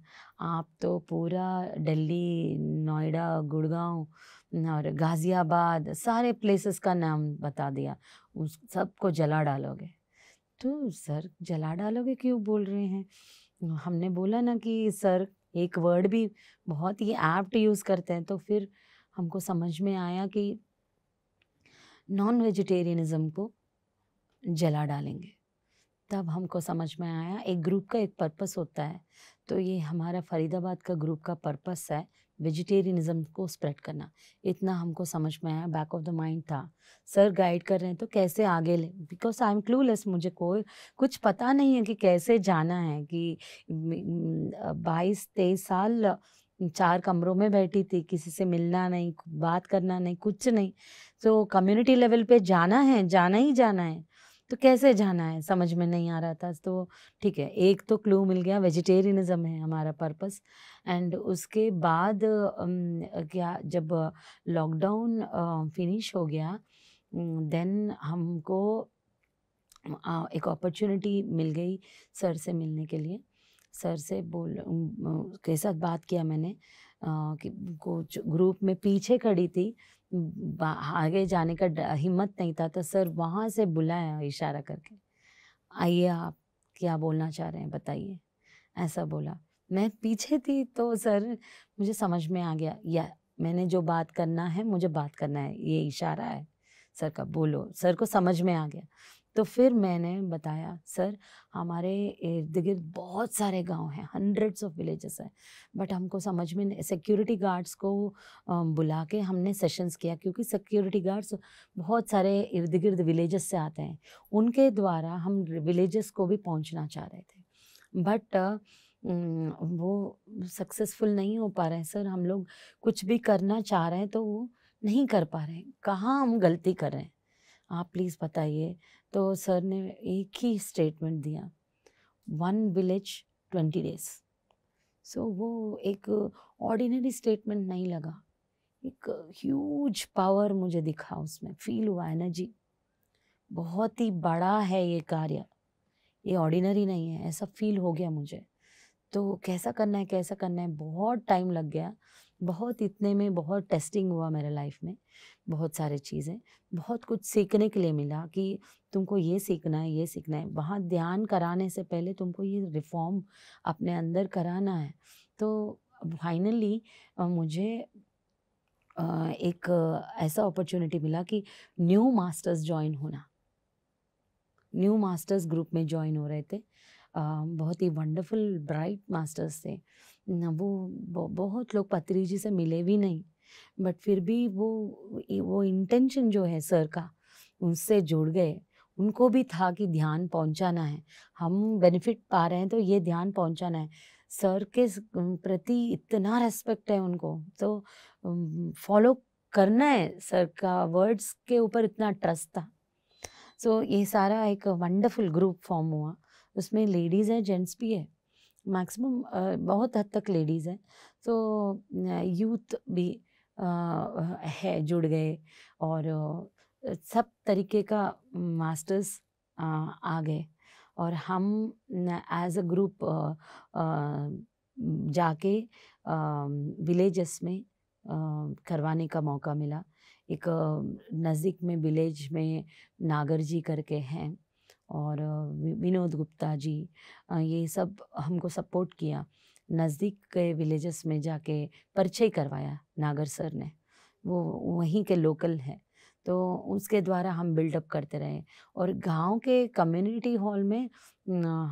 आप तो पूरा दिल्ली नोएडा गुड़गांव और गाज़ियाबाद सारे प्लेसेस का नाम बता दिया उस सबको जला डालोगे तो सर जला डालोगे क्यों बोल रहे हैं हमने बोला ना कि सर एक वर्ड भी बहुत ही ऐप्ट यूज़ करते हैं तो फिर हमको समझ में आया कि नॉन वेजिटेरियनिज़म को जला डालेंगे तब हमको समझ में आया एक ग्रुप का एक पर्पस होता है तो ये हमारा फरीदाबाद का ग्रुप का पर्पस है वेजिटेरियनिज्म को स्प्रेड करना इतना हमको समझ में आया बैक ऑफ द माइंड था सर गाइड कर रहे हैं तो कैसे आगे ले बिकॉज आई एम क्लूलेस मुझे कोई कुछ पता नहीं है कि कैसे जाना है कि बाईस तेईस साल चार कमरों में बैठी थी किसी से मिलना नहीं बात करना नहीं कुछ नहीं तो कम्युनिटी लेवल पे जाना है जाना ही जाना है तो कैसे जाना है समझ में नहीं आ रहा था तो ठीक है एक तो क्लू मिल गया वेजिटेरियनिज़म है हमारा पर्पस एंड उसके बाद क्या जब लॉकडाउन फिनिश हो गया देन हमको एक अपॉर्चुनिटी मिल गई सर से मिलने के लिए सर से बोल के साथ बात किया मैंने कि कोच ग्रुप में पीछे खड़ी थी आगे जाने का हिम्मत नहीं था तो सर वहाँ से बुलाया इशारा करके आइए आप क्या बोलना चाह रहे हैं बताइए ऐसा बोला मैं पीछे थी तो सर मुझे समझ में आ गया या मैंने जो बात करना है मुझे बात करना है ये इशारा है सर का बोलो सर को समझ में आ गया तो फिर मैंने बताया सर हमारे इर्द गिर्द बहुत सारे गांव हैं हंड्रेड्स ऑफ विलेजेस हैं बट हमको समझ में नहीं सिक्योरिटी गार्ड्स को बुला के हमने सेशंस किया क्योंकि सिक्योरिटी गार्ड्स बहुत सारे इर्द गिर्द विलेजेस से आते हैं उनके द्वारा हम विलेजेस को भी पहुंचना चाह रहे थे बट वो सक्सेसफुल नहीं हो पा रहे हैं सर हम लोग कुछ भी करना चाह रहे हैं तो वो नहीं कर पा रहे हैं कहाँ हम गलती कर रहे हैं आप प्लीज़ बताइए तो सर ने एक ही स्टेटमेंट दिया one village twenty days so वो एक ऑर्डिनरी स्टेटमेंट नहीं लगा एक ह्यूज पावर मुझे दिखा उसमें फील हुआ एनर्जी बहुत ही बड़ा है ये कार्य ये ऑर्डिनरी नहीं है ऐसा फील हो गया मुझे तो कैसा करना है कैसा करना है बहुत टाइम लग गया बहुत इतने में बहुत टेस्टिंग हुआ मेरे लाइफ में बहुत सारी चीज़ें बहुत कुछ सीखने के लिए मिला कि तुमको ये सीखना है ये सीखना है वहाँ ध्यान कराने से पहले तुमको ये रिफॉर्म अपने अंदर कराना है तो फाइनली मुझे एक ऐसा अपॉर्चुनिटी मिला कि न्यू मास्टर्स ज्वाइन होना न्यू मास्टर्स ग्रुप में ज्वाइन हो रहे थे बहुत ही वंडरफुल ब्राइट मास्टर्स थे न वो बहुत लोग पत्री जी से मिले भी नहीं बट फिर भी वो वो इंटेंशन जो है सर का उनसे जुड़ गए उनको भी था कि ध्यान पहुंचाना है हम बेनिफिट पा रहे हैं तो ये ध्यान पहुंचाना है सर के प्रति इतना रेस्पेक्ट है उनको तो फॉलो करना है सर का वर्ड्स के ऊपर इतना ट्रस्ट था सो so, ये सारा एक वंडरफुल ग्रुप फॉर्म हुआ उसमें लेडीज़ है जेंट्स भी है मैक्सिमम बहुत हद तक लेडीज़ हैं तो यूथ भी है जुड़ गए और सब तरीके का मास्टर्स आ गए और हम एज अ ग्रुप जाके विलेजेस में करवाने का मौका मिला एक नज़दीक में विलेज में नागर जी करके हैं और विनोद गुप्ता जी ये सब हमको सपोर्ट किया नज़दीक के विलेजेस में जाके परिचय करवाया नागर सर ने वो वहीं के लोकल हैं तो उसके द्वारा हम बिल्डअप करते रहे और गांव के कम्युनिटी हॉल में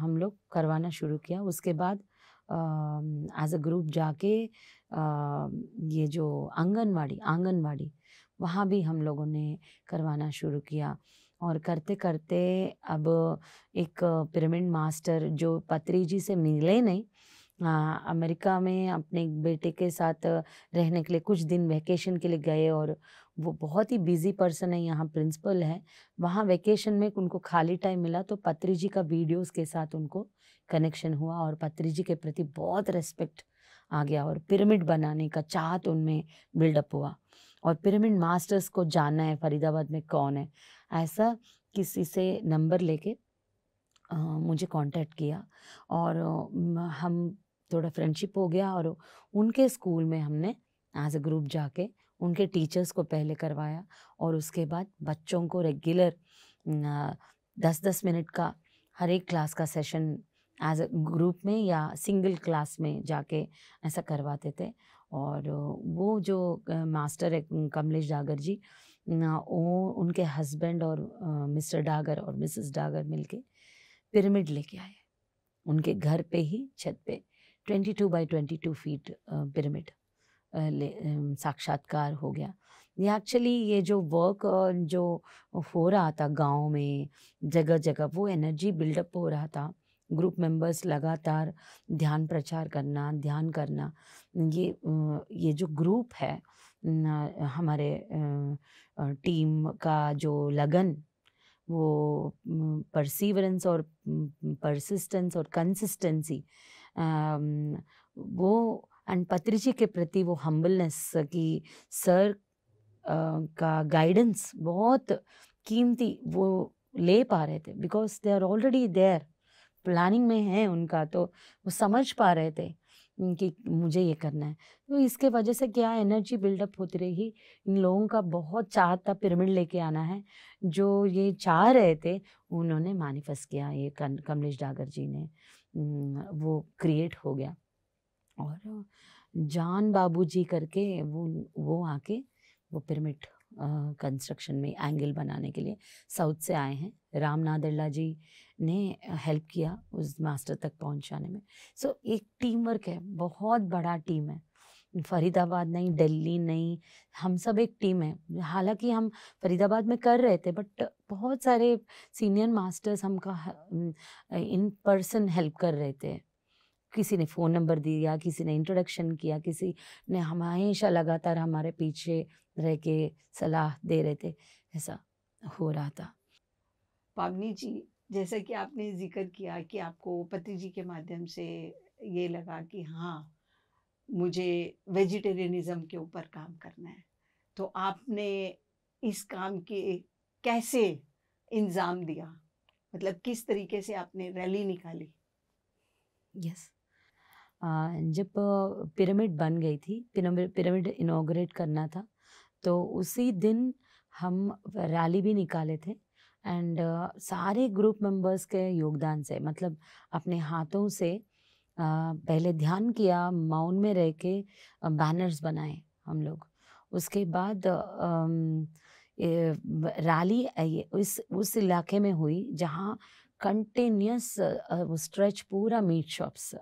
हम लोग करवाना शुरू किया उसके बाद एज अ ग्रुप जाके आ, ये जो आंगनवाड़ी आंगनवाड़ी वहाँ भी हम लोगों ने करवाना शुरू किया और करते करते अब एक पिरामिड मास्टर जो पत्री जी से मिले नहीं आ, अमेरिका में अपने एक बेटे के साथ रहने के लिए कुछ दिन वैकेशन के लिए गए और वो बहुत ही बिजी पर्सन है यहाँ प्रिंसिपल है वहाँ वैकेशन में उनको खाली टाइम मिला तो पत्री जी का वीडियोस के साथ उनको कनेक्शन हुआ और पत्री जी के प्रति बहुत रेस्पेक्ट आ गया और पिरामिड बनाने का चाहत उनमें बिल्डअप हुआ और पिरामिड मास्टर्स को जानना है फरीदाबाद में कौन है ऐसा किसी से नंबर लेके मुझे कांटेक्ट किया और हम थोड़ा फ्रेंडशिप हो गया और उनके स्कूल में हमने एज अ ग्रुप जाके उनके टीचर्स को पहले करवाया और उसके बाद बच्चों को रेगुलर दस दस मिनट का हर एक क्लास का सेशन एज अ ग्रुप में या सिंगल क्लास में जाके ऐसा करवाते थे और वो जो मास्टर है कमलेश डागर जी वो उनके हस्बैंड और मिस्टर डागर और मिसेस डागर मिलके पिरामिड लेके आए उनके घर पे ही छत पे by twenty two feet pyramid साक्षात्कार हो गया ये एक्चुअली ये जो वर्क जो हो रहा था गांव में जगह जगह वो एनर्जी बिल्डअप हो रहा था ग्रुप मेंबर्स लगातार ध्यान प्रचार करना ध्यान करना ये ये जो ग्रुप है हमारे टीम का जो लगन वो परसीवरेंस और परसिस्टेंस और कंसिस्टेंसी वो एंड जी के प्रति वो हम्बलनेस की सर का गाइडेंस बहुत कीमती वो ले पा रहे थे because they are already their planning में है उनका तो वो समझ पा रहे थे कि मुझे ये करना है तो इसके वजह से क्या एनर्जी बिल्डअप होती रही इन लोगों का बहुत चाह था पिरामिड लेके आना है जो ये चाह रहे थे उन्होंने मैनिफेस्ट किया ये कमलेश डागर जी ने वो क्रिएट हो गया और जान बाबू जी करके वो वो आके वो पिरामिड कंस्ट्रक्शन में एंगल बनाने के लिए साउथ से आए हैं राम नादरला जी ने हेल्प किया उस मास्टर तक पहुंचाने में सो so, एक टीम वर्क है बहुत बड़ा टीम है फरीदाबाद नहीं दिल्ली नहीं हम सब एक टीम है हालांकि हम फरीदाबाद में कर रहे थे बट बहुत सारे सीनियर मास्टर्स हमका इन पर्सन हेल्प कर रहे थे किसी ने फ़ोन नंबर दिया किसी ने इंट्रोडक्शन किया किसी ने हमेशा लगातार हमारे पीछे रह के सलाह दे रहे थे ऐसा हो रहा था पावनी जी जैसा कि आपने जिक्र किया कि आपको पति जी के माध्यम से ये लगा कि हाँ मुझे वेजिटेरियनिज़म के ऊपर काम करना है तो आपने इस काम के कैसे इंजाम दिया मतलब किस तरीके से आपने रैली निकाली यस yes. जब पिरामिड बन गई थी पिरामिड इनाग्रेट करना था तो उसी दिन हम रैली भी निकाले थे एंड uh, सारे ग्रुप मेंबर्स के योगदान से मतलब अपने हाथों से uh, पहले ध्यान किया माउन में रह के बैनर्स uh, बनाए हम लोग उसके बाद रैली इस उस इलाके में हुई जहाँ कंटिन्यूस वो स्ट्रेच पूरा मीट शॉप्स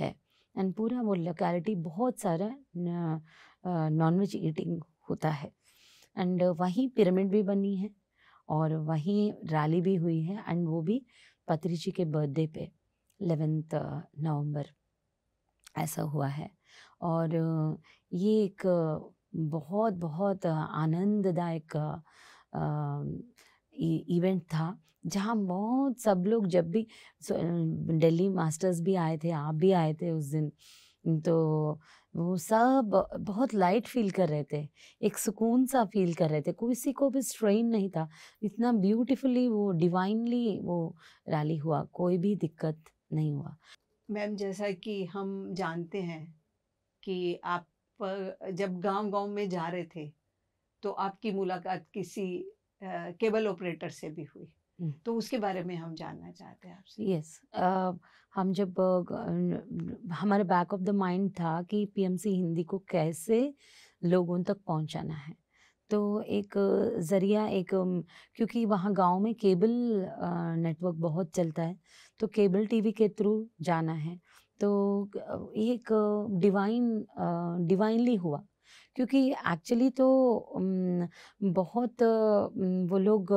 है एंड पूरा वो लोकेलिटी बहुत सारा नॉनवेज ईटिंग होता है एंड वहीं पिरामिड भी बनी है और वहीं रैली भी हुई है एंड वो भी पत्री जी के बर्थडे पे एलेवेंथ नवंबर ऐसा हुआ है और ये एक बहुत बहुत आनंददायक इवेंट e, था जहाँ बहुत सब लोग जब भी दिल्ली मास्टर्स भी आए थे आप भी आए थे उस दिन तो वो सब बहुत लाइट फील कर रहे थे एक सुकून सा फील कर रहे थे किसी को भी स्ट्रेन नहीं था इतना ब्यूटीफुली वो डिवाइनली वो रैली हुआ कोई भी दिक्कत नहीं हुआ मैम जैसा कि हम जानते हैं कि आप जब गांव गांव में जा रहे थे तो आपकी मुलाकात किसी केबल ऑपरेटर से भी हुई तो उसके बारे में हम जानना चाहते हैं आपसे यस yes. uh, हम जब uh, हमारे बैक ऑफ द माइंड था कि पीएमसी हिंदी को कैसे लोगों तक पहुंचाना है तो एक ज़रिया एक क्योंकि वहाँ गांव में केबल नेटवर्क बहुत चलता है तो केबल टीवी के थ्रू जाना है तो एक डिवाइन डिवाइनली हुआ क्योंकि एक्चुअली तो बहुत वो लोग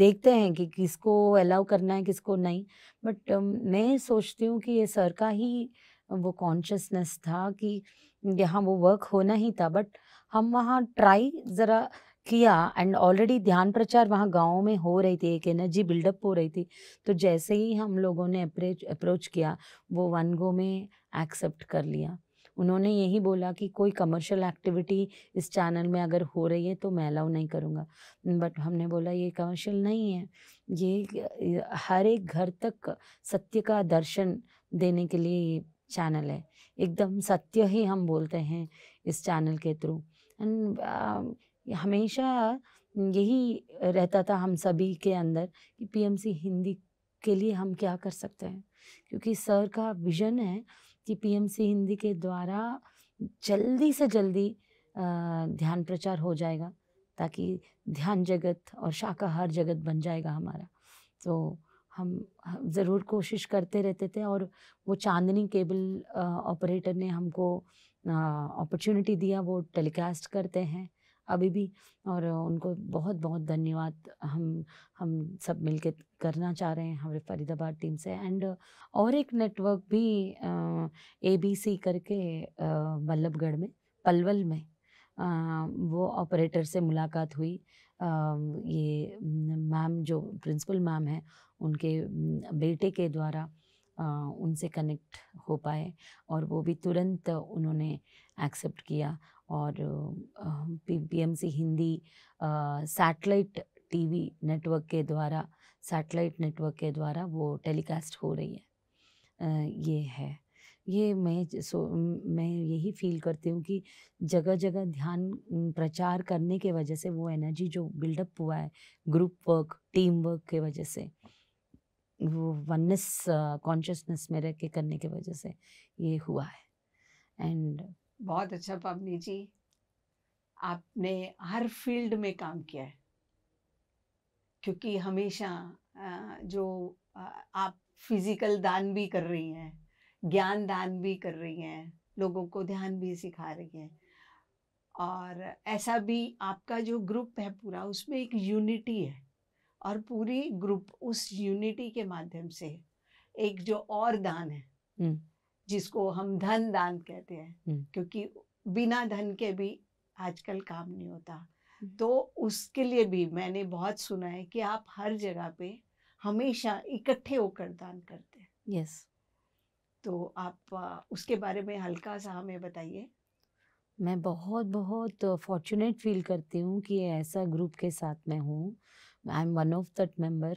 देखते हैं कि किसको अलाउ करना है किसको नहीं बट मैं सोचती हूँ कि ये सर का ही वो कॉन्शसनेस था कि यहाँ वो वर्क होना ही था बट हम वहाँ ट्राई ज़रा किया एंड ऑलरेडी ध्यान प्रचार वहाँ गाँव में हो रही थी एक एनर्जी बिल्डअप हो रही थी तो जैसे ही हम लोगों ने अप्रोच अप्रोच किया वो वन गो में एक्सेप्ट कर लिया उन्होंने यही बोला कि कोई कमर्शियल एक्टिविटी इस चैनल में अगर हो रही है तो मैं अलाउ नहीं करूँगा बट हमने बोला ये कमर्शियल नहीं है ये हर एक घर तक सत्य का दर्शन देने के लिए ये चैनल है एकदम सत्य ही हम बोलते हैं इस चैनल के थ्रू एंड um, हमेशा यही रहता था हम सभी के अंदर कि पीएमसी हिंदी के लिए हम क्या कर सकते हैं क्योंकि सर का विजन है कि पीएमसी हिंदी के द्वारा जल्दी से जल्दी ध्यान प्रचार हो जाएगा ताकि ध्यान जगत और शाकाहार जगत बन जाएगा हमारा तो हम ज़रूर कोशिश करते रहते थे और वो चांदनी केबल ऑपरेटर ने हमको अपॉर्चुनिटी दिया वो टेलीकास्ट करते हैं अभी भी और उनको बहुत बहुत धन्यवाद हम हम सब मिल करना चाह रहे हैं हमारे फरीदाबाद टीम से एंड और एक नेटवर्क भी ए बी सी करके बल्लभगढ़ में पलवल में आ, वो ऑपरेटर से मुलाकात हुई आ, ये मैम जो प्रिंसिपल मैम है उनके बेटे के द्वारा आ, उनसे कनेक्ट हो पाए और वो भी तुरंत उन्होंने एक्सेप्ट किया और PPMC Hindi satellite TV network के द्वारा सैटेलाइट नेटवर्क के द्वारा वो टेलीकास्ट हो रही है ये है ये मैं सो मैं यही फील करती हूँ कि जगह जगह ध्यान प्रचार करने के वजह से वो एनर्जी जो बिल्डअप हुआ है ग्रुप वर्क टीम वर्क के वजह से वो वननेस कॉन्शियसनेस में रह के करने के वजह से ये हुआ है एंड बहुत अच्छा पवनी जी आपने हर फील्ड में काम किया है क्योंकि हमेशा जो आप फिजिकल दान भी कर रही हैं ज्ञान दान भी कर रही हैं लोगों को ध्यान भी सिखा रही हैं और ऐसा भी आपका जो ग्रुप है पूरा उसमें एक यूनिटी है और पूरी ग्रुप उस यूनिटी के माध्यम से एक जो और दान है हम्म। जिसको हम धन दान कहते हैं क्योंकि बिना धन के भी आजकल काम नहीं होता तो उसके लिए भी मैंने बहुत सुना है कि आप हर जगह पे हमेशा इकट्ठे होकर दान करते हैं यस yes. तो आप उसके बारे में हल्का सा हमें बताइए मैं बहुत बहुत फॉर्चुनेट फील करती हूँ कि ऐसा ग्रुप के साथ मैं हूँ I am one of that member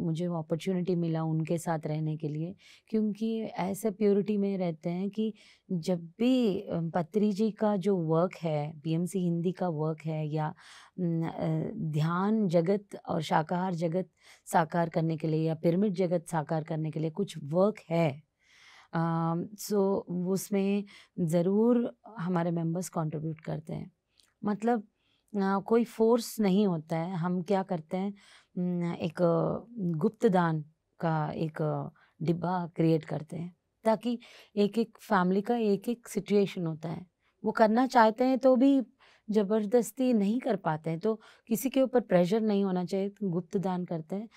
मुझे अपॉर्चुनिटी मिला उनके साथ रहने के लिए क्योंकि ऐसे प्योरिटी में रहते हैं कि जब भी पत्री जी का जो वर्क है बीएमसी हिंदी का वर्क है या ध्यान जगत और शाकाहार जगत साकार करने के लिए या पिरामिड जगत साकार करने के लिए कुछ वर्क है सो uh, so, उसमें ज़रूर हमारे मेंबर्स कंट्रीब्यूट करते हैं मतलब कोई फोर्स नहीं होता है हम क्या करते हैं एक गुप्त दान का एक डिब्बा क्रिएट करते हैं ताकि एक एक फैमिली का एक एक सिचुएशन होता है वो करना चाहते हैं तो भी ज़बरदस्ती नहीं कर पाते हैं तो किसी के ऊपर प्रेशर नहीं होना चाहिए तो गुप्त दान करते हैं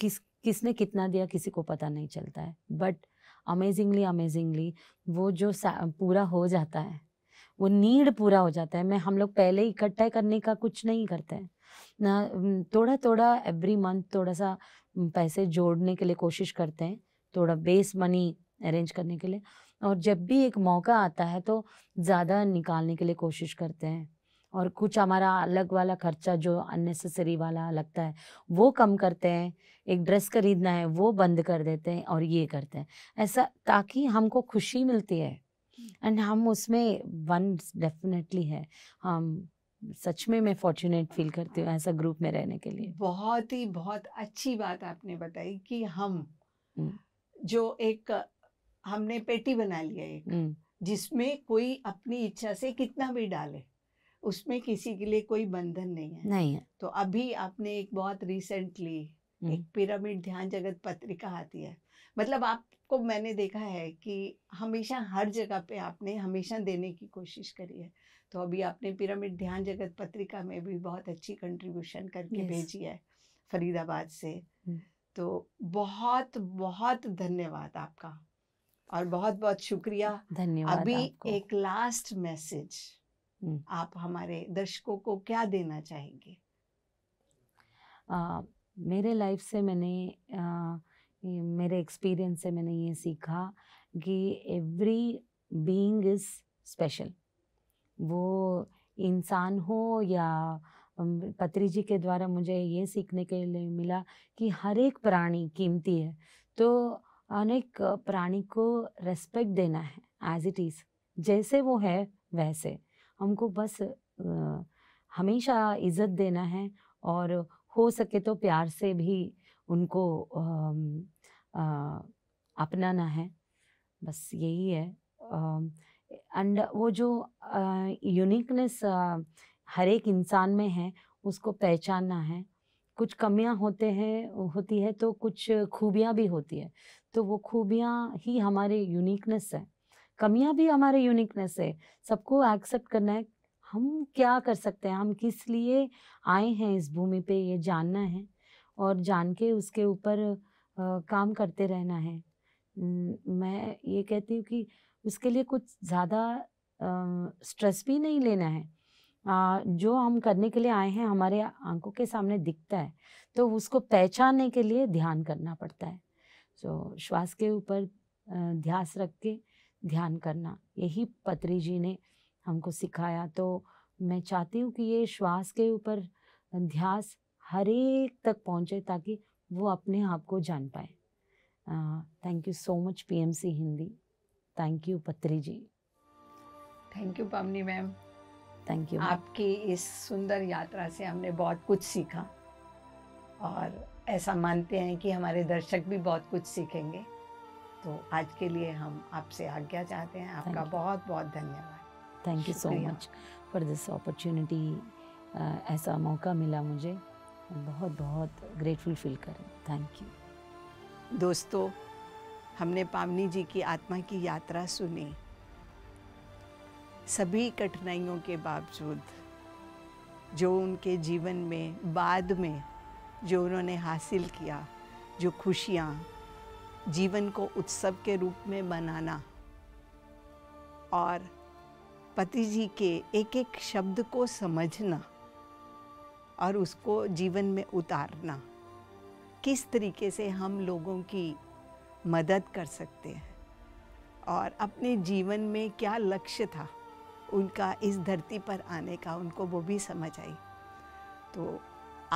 किस किसने कितना दिया किसी को पता नहीं चलता है बट अमेजिंगली अमेजिंगली वो जो पूरा हो जाता है वो नीड पूरा हो जाता है मैं हम लोग पहले इकट्ठा करने का कुछ नहीं करते हैं ना थोड़ा थोड़ा एवरी मंथ थोड़ा सा पैसे जोड़ने के लिए कोशिश करते हैं थोड़ा बेस मनी अरेंज करने के लिए और जब भी एक मौका आता है तो ज़्यादा निकालने के लिए कोशिश करते हैं और कुछ हमारा अलग वाला खर्चा जो अननेसेसरी वाला लगता है वो कम करते हैं एक ड्रेस खरीदना है वो बंद कर देते हैं और ये करते हैं ऐसा ताकि हमको खुशी मिलती है एंड हम उसमें वन डेफिनेटली है हम सच में मैं फॉर्चुनेट फील करती हूँ ऐसा ग्रुप में रहने के लिए बहुत ही बहुत अच्छी बात आपने बताई कि हम हम्म। जो एक हमने पेटी बना लिया एक हम्म। जिसमें कोई अपनी इच्छा से कितना भी डाले उसमें किसी के लिए कोई बंधन नहीं है नहीं है तो अभी आपने एक बहुत रिसेंटली एक हम्म। पिरामिड ध्यान जगत पत्रिका आती है मतलब आपको मैंने देखा है कि हमेशा हर जगह पे आपने हमेशा देने की कोशिश करी है तो अभी आपने पिरामिड ध्यान जगत पत्रिका में भी बहुत अच्छी कंट्रीब्यूशन करके yes. भेजी है फरीदाबाद से हम्म। तो बहुत बहुत धन्यवाद आपका और बहुत बहुत शुक्रिया धन्यवाद अभी एक लास्ट हम्म। मैसेज आप हमारे दर्शकों को क्या देना चाहेंगे मेरे लाइफ से मैंने आ, मेरे एक्सपीरियंस से मैंने ये सीखा कि एवरी बीइंग इज़ स्पेशल वो इंसान हो या पत्री जी के द्वारा मुझे ये सीखने के लिए मिला कि हर एक प्राणी कीमती है तो अनेक प्राणी को रेस्पेक्ट देना है एज इट इज़ जैसे वो है वैसे हमको बस हमेशा इज़्ज़त देना है और हो सके तो प्यार से भी उनको अपनाना है बस यही है एंड वो जो यूनिकनेस हर एक इंसान में है उसको पहचानना है कुछ कमियां होते हैं होती है तो कुछ खूबियां भी होती है तो वो खूबियां ही हमारे यूनिकनेस है कमियां भी हमारे यूनिकनेस है सबको एक्सेप्ट करना है हम क्या कर सकते हैं हम किस लिए आए हैं इस भूमि पे ये जानना है और जान के उसके ऊपर काम करते रहना है मैं ये कहती हूँ कि उसके लिए कुछ ज़्यादा स्ट्रेस भी नहीं लेना है आ, जो हम करने के लिए आए हैं हमारे आंखों के सामने दिखता है तो उसको पहचानने के लिए ध्यान करना पड़ता है सो so, श्वास के ऊपर ध्यास रख के ध्यान करना यही पत्री जी ने हमको सिखाया तो मैं चाहती हूँ कि ये श्वास के ऊपर ध्यास हर एक तक पहुँचे ताकि वो अपने आप को जान पाए thank you so much PMC Hindi thank you Patri ji thank you Pamni ma'am thank you आपकी इस सुंदर यात्रा से हमने बहुत कुछ सीखा और ऐसा मानते हैं कि हमारे दर्शक भी बहुत कुछ सीखेंगे तो आज के लिए हम आपसे आज्ञा चाहते हैं आपका बहुत बहुत धन्यवाद thank you so much for this opportunity ऐसा मौका मिला मुझे बहुत बहुत ग्रेटफुल फील कर थैंक यू दोस्तों हमने पावनी जी की आत्मा की यात्रा सुनी सभी कठिनाइयों के बावजूद जो उनके जीवन में बाद में जो उन्होंने हासिल किया जो खुशियाँ जीवन को उत्सव के रूप में बनाना और पति जी के एक एक शब्द को समझना और उसको जीवन में उतारना किस तरीके से हम लोगों की मदद कर सकते हैं और अपने जीवन में क्या लक्ष्य था उनका इस धरती पर आने का उनको वो भी समझ आई तो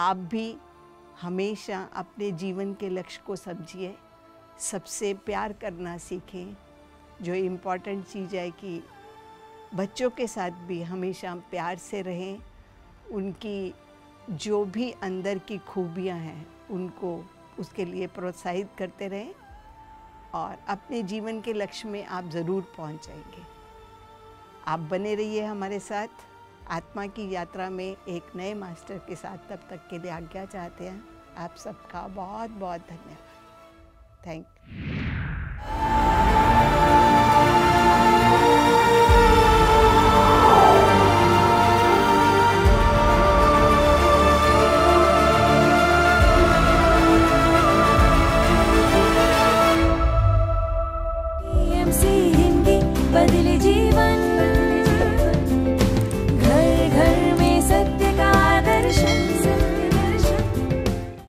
आप भी हमेशा अपने जीवन के लक्ष्य को समझिए सबसे प्यार करना सीखें जो इम्पॉर्टेंट चीज़ है कि बच्चों के साथ भी हमेशा प्यार से रहें उनकी जो भी अंदर की खूबियां हैं उनको उसके लिए प्रोत्साहित करते रहें और अपने जीवन के लक्ष्य में आप ज़रूर पहुंच जाएंगे आप बने रहिए हमारे साथ आत्मा की यात्रा में एक नए मास्टर के साथ तब तक के लिए आज्ञा चाहते हैं आप सबका बहुत बहुत धन्यवाद थैंक यू